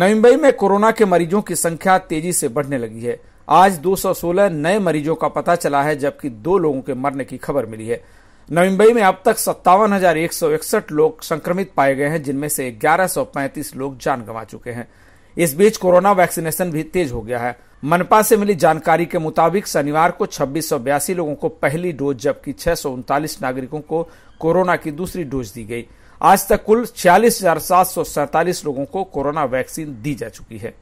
मुंबई में कोरोना के मरीजों की संख्या तेजी से बढ़ने लगी है आज 216 नए मरीजों का पता चला है जबकि दो लोगों के मरने की खबर मिली है नई मुंबई में अब तक सत्तावन लोग संक्रमित पाए गए हैं जिनमें से 1135 लोग जान गंवा चुके हैं इस बीच कोरोना वैक्सीनेशन भी तेज हो गया है मनपा से मिली जानकारी के मुताबिक शनिवार को छब्बीस लोगों को पहली डोज जबकि छह नागरिकों को कोरोना की दूसरी डोज दी गई आज तक कुल छियालीस लोगों को कोरोना वैक्सीन दी जा चुकी है